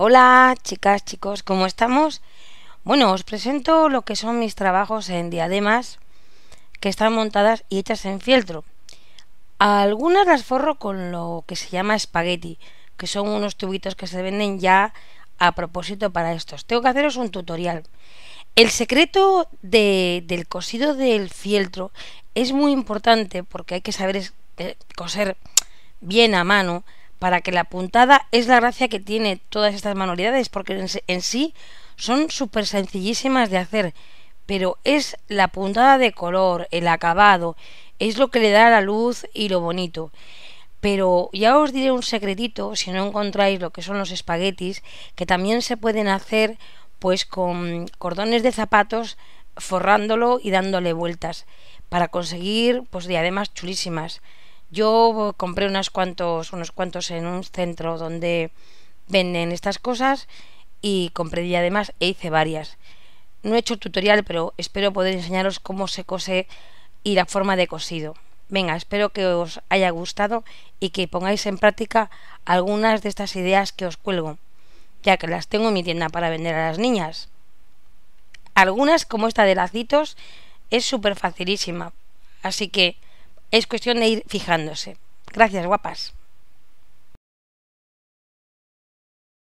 Hola chicas, chicos, ¿cómo estamos? Bueno, os presento lo que son mis trabajos en diademas que están montadas y hechas en fieltro. Algunas las forro con lo que se llama espagueti, que son unos tubitos que se venden ya a propósito para estos. Tengo que haceros un tutorial. El secreto del cosido del fieltro es muy importante porque hay que saber eh, coser bien a mano para que la puntada es la gracia que tiene todas estas manualidades, porque en, sí son súper sencillísimas de hacer, pero es la puntada de color, el acabado, es lo que le da la luz y lo bonito. Pero ya os diré un secretito, si no encontráis lo que son los espaguetis, que también se pueden hacer pues con cordones de zapatos forrándolo y dándole vueltas para conseguir pues diademas chulísimas. Yo compré unos cuantos, unos cuantos en un centro donde venden estas cosas y compré y además e hice varias. No he hecho tutorial, pero espero poder enseñaros cómo se cose y la forma de cosido. Venga, espero que os haya gustado y que pongáis en práctica algunas de estas ideas que os cuelgo, ya que las tengo en mi tienda para vender a las niñas. Algunas, como esta de lacitos, es súper facilísima, así que es cuestión de ir fijándose. Gracias, guapas.